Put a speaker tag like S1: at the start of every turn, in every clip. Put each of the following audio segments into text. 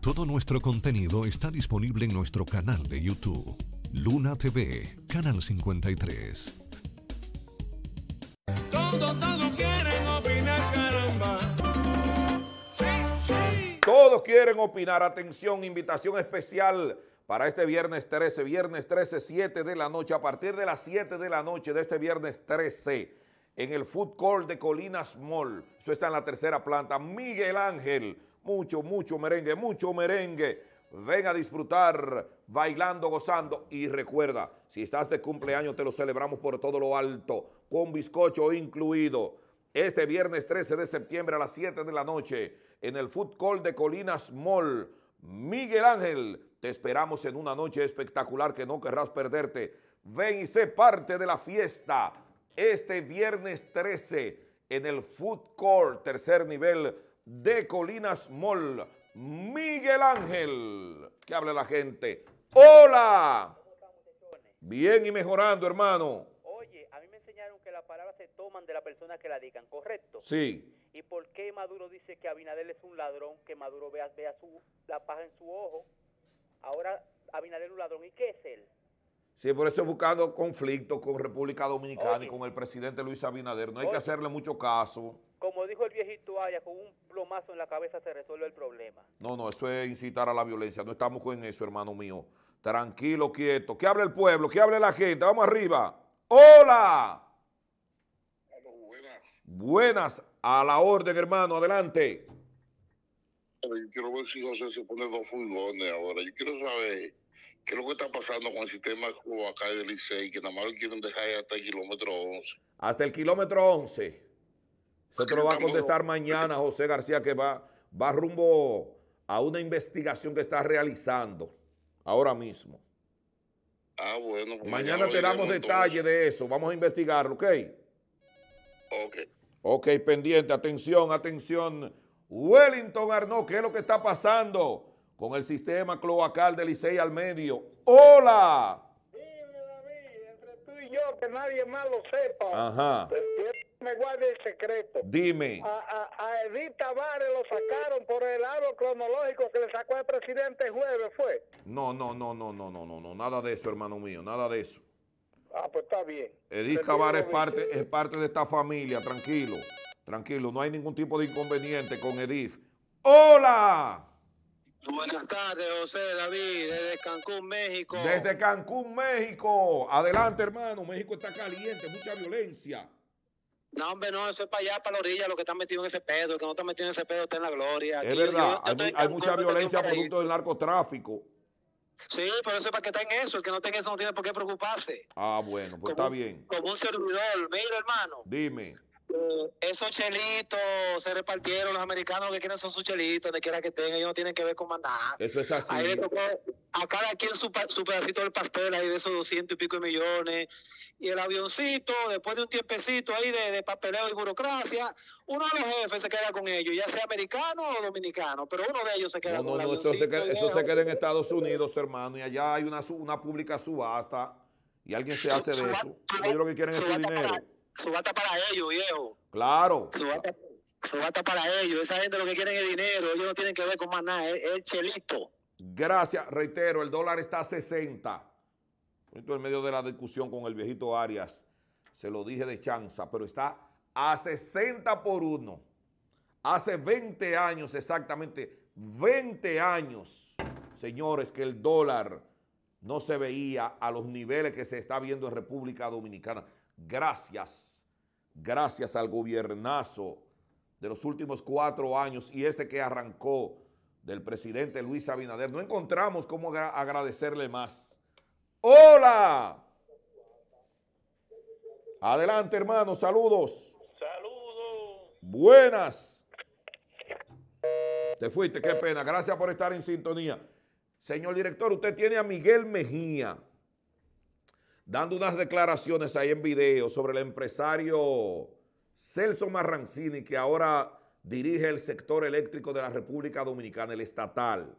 S1: Todo nuestro contenido está disponible en nuestro canal de YouTube, Luna TV, Canal 53.
S2: Todo, quieren opinar, caramba.
S1: Sí, sí. Todos quieren opinar. Atención, invitación especial para este viernes 13, viernes 13, 7 de la noche, a partir de las 7 de la noche de este viernes 13, en el Food Court de Colinas Mall. Eso está en la tercera planta. Miguel Ángel mucho, mucho merengue, mucho merengue. Ven a disfrutar, bailando, gozando. Y recuerda, si estás de cumpleaños, te lo celebramos por todo lo alto, con bizcocho incluido. Este viernes 13 de septiembre a las 7 de la noche, en el Food Call de Colinas Mall, Miguel Ángel, te esperamos en una noche espectacular que no querrás perderte. Ven y sé parte de la fiesta este viernes 13 en el Food Court, tercer nivel de Colinas Mall, Miguel Ángel. Que hable la gente. ¡Hola! Bien y mejorando, hermano.
S2: Oye, a mí me enseñaron que las palabras se toman de la persona que la digan, ¿correcto? Sí. ¿Y por qué Maduro dice que Abinader es un ladrón, que Maduro vea, su, la paja en su ojo? Ahora Abinader es un ladrón, ¿y qué es él?
S1: Sí, por eso buscando conflicto con República Dominicana y con el presidente Luis Abinader. No hay que hacerle mucho caso.
S2: Como dijo el viejito Aya, con un plomazo en la cabeza se resuelve el problema.
S1: No, no, eso es incitar a la violencia. No estamos con eso, hermano mío. Tranquilo, quieto. Que hable el pueblo, que hable la gente. Vamos arriba. ¡Hola! buenas. Buenas. A la orden, hermano. Adelante.
S2: yo quiero ver si José se pone dos furgones ahora. Yo quiero saber ¿Qué es lo que está pasando con el sistema acá del ICEI? Que nada más lo quieren dejar hasta el kilómetro 11.
S1: Hasta el kilómetro 11. Se te lo va a contestar mañana José García, que va, va rumbo a una investigación que está realizando ahora mismo.
S2: Ah, bueno. Pues mañana te damos detalles
S1: de eso. Vamos a investigarlo, ¿ok? Ok. Ok, pendiente. Atención, atención. Wellington pasando? ¿qué es lo que está pasando? con el sistema cloacal de Licey al medio. ¡Hola! Dime, David, entre tú y yo, que nadie más lo sepa. Ajá. Me guarde el secreto. Dime.
S2: A, Edith Tavares lo sacaron por el árbol cronológico que le sacó el presidente jueves, ¿fue?
S1: No, no, no, no, no, no, no, no, nada de eso, hermano mío, nada de eso. Ah, pues está bien. Edith Tavares parte, es parte de esta familia, tranquilo. Tranquilo, no hay ningún tipo de inconveniente con Edith. ¡Hola! Buenas tardes, José David, desde Cancún, México. Desde Cancún, México. Adelante, hermano. México está caliente, mucha violencia.
S2: No, hombre, no, eso es para allá, para la orilla, lo que están metidos en ese pedo. El que no está metido en ese pedo está en la gloria. es verdad,
S1: hay, mucha violencia producto del narcotráfico.
S2: Sí, pero eso es para que está en eso. El que no está en eso no tiene por qué preocuparse.
S1: Ah, bueno, pues está bien. Como un servidor. Mira, hermano. Dime esos chelitos se repartieron. Los americanos lo que quieren son sus chelitos, de quiera que tengan. Ellos no tienen que ver con nada. Eso es así. a cada quien su, pedacito del pastel, ahí de esos doscientos y pico de millones. Y el avioncito, después de un tiempecito ahí de, papeleo y burocracia, uno de los jefes se queda con ellos, ya sea americano o dominicano, pero uno de ellos se queda no, con no, no, eso, se queda, en Estados Unidos, hermano, y allá hay una, una pública subasta y alguien se hace de eso. Ellos lo que quieren es su dinero
S2: bata para ellos, viejo. Claro. Su bata para ellos. Esa gente lo que quieren es dinero. Ellos no tienen que ver con más nada. Es, es
S1: chelito. Gracias. Reitero, el dólar está a 60. En medio de la discusión con el viejito Arias, se lo dije de chanza, pero está a 60 por uno. Hace 20 años exactamente, 20 años, señores, que el dólar no se veía a los niveles que se está viendo en República Dominicana gracias, gracias al gobiernazo de los últimos cuatro años y este que arrancó del presidente Luis Abinader, no encontramos cómo agradecerle más. ¡Hola! Adelante, hermano, saludos. Saludos. Buenas. Te fuiste, qué pena. Gracias por estar en sintonía. Señor director, usted tiene a Miguel Mejía dando unas declaraciones ahí en video sobre el empresario Celso Marrancini, que ahora dirige el sector eléctrico de la República Dominicana, el estatal.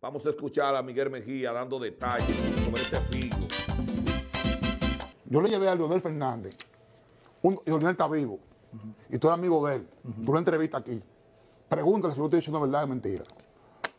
S1: Vamos a escuchar a Miguel Mejía dando detalles sobre este pico.
S2: Yo le llevé a Leonel Fernández, y Leonel está vivo, y tú eres amigo de él, tú lo entrevistas aquí. Pregúntale si yo dicho una verdad o mentira.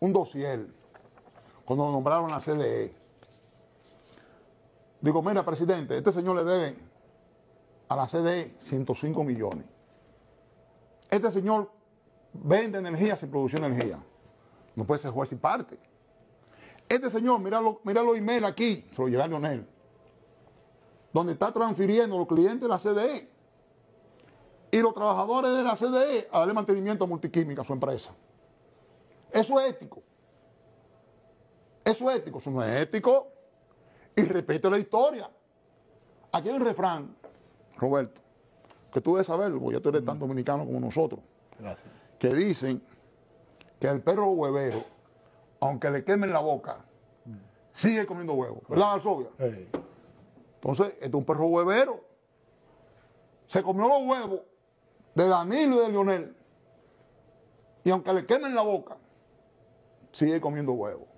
S2: Un dossier, cuando lo nombraron a la CDE, Digo, mira, presidente, este señor le debe a la CDE 105 millones. Este señor vende energía sin producir energía. No puede ser juez y parte. Este señor, mira los mira email aquí, se lo llega a Leonel, donde está transfiriendo los clientes de la CDE y los trabajadores de la CDE a darle mantenimiento a Multiquímica, a su empresa. Eso es ético. Eso es ético, eso no es ético y respeto la historia. Aquí hay un refrán, Roberto, que tú debes saberlo, porque ya tú eres tan mm. dominicano como nosotros. Que dicen que el perro huevero, aunque le quemen la boca, mm. sigue comiendo huevos. ¿Verdad, Varsovia? Entonces, este es un perro huevero. Se comió los huevos de Danilo y de Lionel. Y aunque le quemen la boca, sigue comiendo huevos.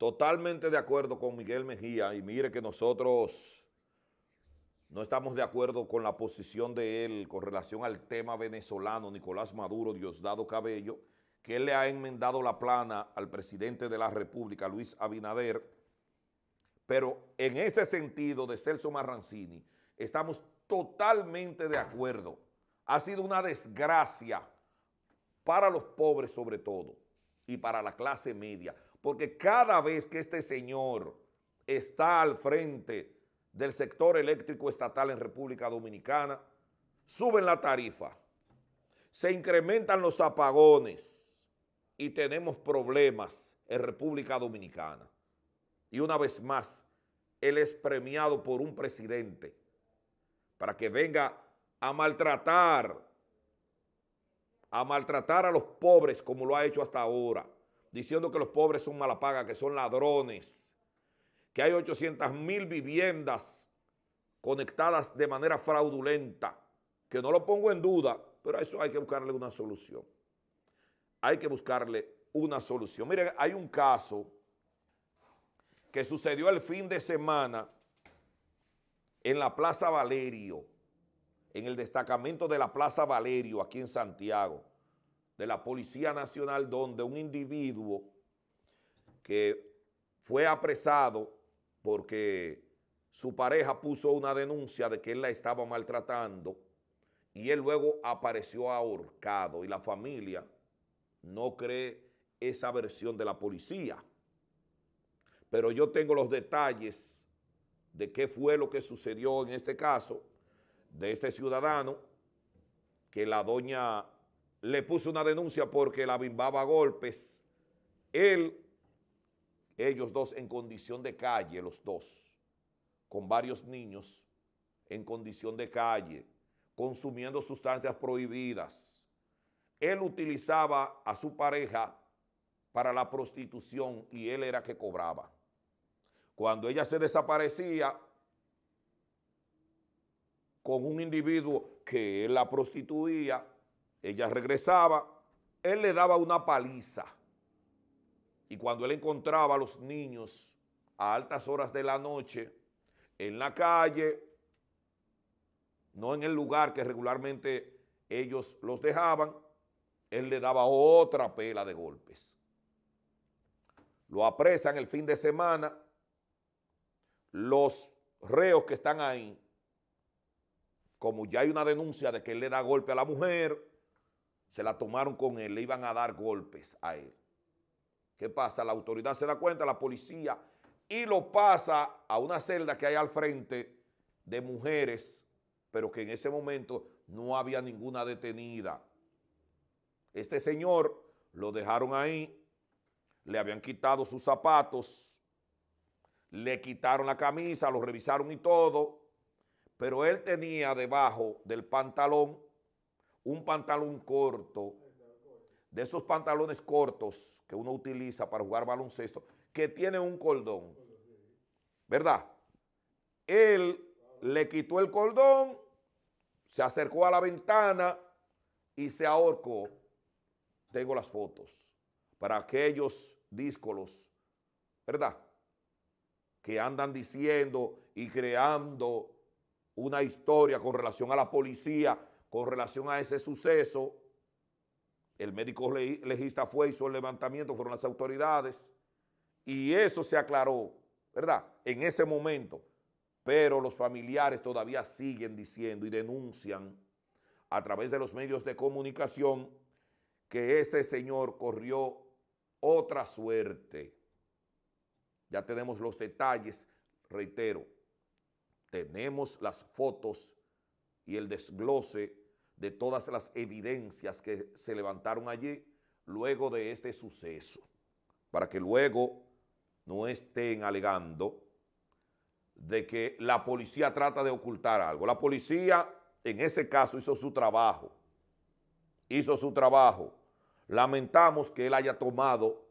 S1: Totalmente de acuerdo con Miguel Mejía y mire que nosotros no estamos de acuerdo con la posición de él con relación al tema venezolano, Nicolás Maduro, Diosdado Cabello, que él le ha enmendado la plana al presidente de la República, Luis Abinader, pero en este sentido de Celso Marrancini, estamos totalmente de acuerdo. Ha sido una desgracia para los pobres sobre todo y para la clase media. Porque cada vez que este señor está al frente del sector eléctrico estatal en República Dominicana, suben la tarifa, se incrementan los apagones y tenemos problemas en República Dominicana. Y una vez más, él es premiado por un presidente para que venga a maltratar, a maltratar a los pobres como lo ha hecho hasta ahora diciendo que los pobres son malapaga, que son ladrones, que hay 800 mil viviendas conectadas de manera fraudulenta, que no lo pongo en duda, pero a eso hay que buscarle una solución. Hay que buscarle una solución. Miren, hay un caso que sucedió el fin de semana en la Plaza Valerio, en el destacamento de la Plaza Valerio, aquí en Santiago de la Policía Nacional donde un individuo que fue apresado porque su pareja puso una denuncia de que él la estaba maltratando y él luego apareció ahorcado y la familia no cree esa versión de la policía. Pero yo tengo los detalles de qué fue lo que sucedió en este caso de este ciudadano que la doña le puso una denuncia porque la bimbaba a golpes. Él, ellos dos en condición de calle, los dos, con varios niños en condición de calle, consumiendo sustancias prohibidas. Él utilizaba a su pareja para la prostitución y él era que cobraba. Cuando ella se desaparecía con un individuo que él la prostituía, ella regresaba, él le daba una paliza. Y cuando él encontraba a los niños a altas horas de la noche, en la calle, no en el lugar que regularmente ellos los dejaban, él le daba otra pela de golpes. Lo apresan el fin de semana. Los reos que están ahí, como ya hay una denuncia de que él le da golpe a la mujer, se la tomaron con él, le iban a dar golpes a él. ¿Qué pasa? La autoridad se da cuenta, la policía, y lo pasa a una celda que hay al frente de mujeres, pero que en ese momento no había ninguna detenida. Este señor lo dejaron ahí, le habían quitado sus zapatos, le quitaron la camisa, lo revisaron y todo, pero él tenía debajo del pantalón un pantalón corto, de esos pantalones cortos que uno utiliza para jugar baloncesto, que tiene un cordón, ¿verdad? Él le quitó el cordón, se acercó a la ventana y se ahorcó. Tengo las fotos para aquellos díscolos, ¿verdad? Que andan diciendo y creando una historia con relación a la policía con relación a ese suceso. El médico legista fue, hizo el levantamiento, fueron las autoridades y eso se aclaró, ¿verdad? En ese momento. Pero los familiares todavía siguen diciendo y denuncian a través de los medios de comunicación que este señor corrió otra suerte. Ya tenemos los detalles, reitero, tenemos las fotos y el desglose de todas las evidencias que se levantaron allí luego de este suceso, para que luego no estén alegando de que la policía trata de ocultar algo. La policía en ese caso hizo su trabajo, hizo su trabajo. Lamentamos que él haya tomado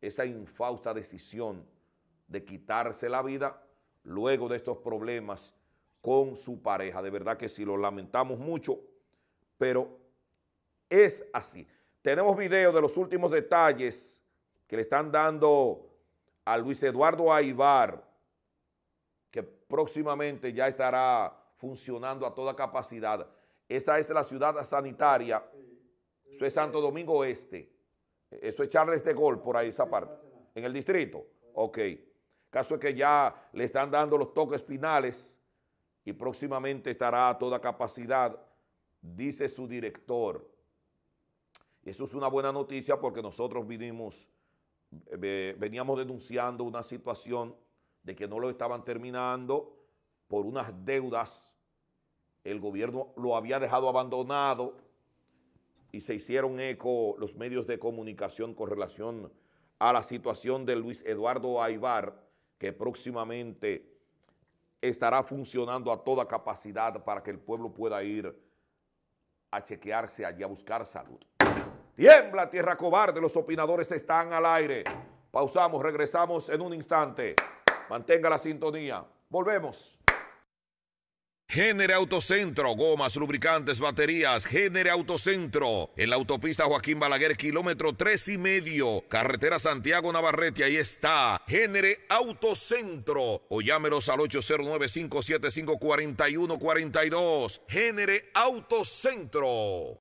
S1: esa infausta decisión de quitarse la vida luego de estos problemas con su pareja. De verdad que sí, lo lamentamos mucho pero es así. Tenemos video de los últimos detalles que le están dando a Luis Eduardo Aibar, que próximamente ya estará funcionando a toda capacidad. Esa es la ciudad sanitaria. Eso es Santo Domingo Este. Eso es Charles de Gol, por ahí esa parte. En el distrito. Ok. Caso es que ya le están dando los toques finales y próximamente estará a toda capacidad dice su director. Eso es una buena noticia porque nosotros veníamos denunciando una situación de que no lo estaban terminando por unas deudas. El gobierno lo había dejado abandonado y se hicieron eco los medios de comunicación con relación a la situación de Luis Eduardo Aibar, que próximamente estará funcionando a toda capacidad para que el pueblo pueda ir a chequearse allí, a buscar salud. Tiembla, tierra cobarde, los opinadores están al aire. Pausamos, regresamos en un instante. Mantenga la sintonía. Volvemos. Génere Autocentro, gomas, lubricantes, baterías, Génere Autocentro, en la autopista Joaquín Balaguer, kilómetro tres y medio, carretera Santiago Navarrete, ahí está, Génere Autocentro, o llámelos al 809-575-4142, Génere Autocentro.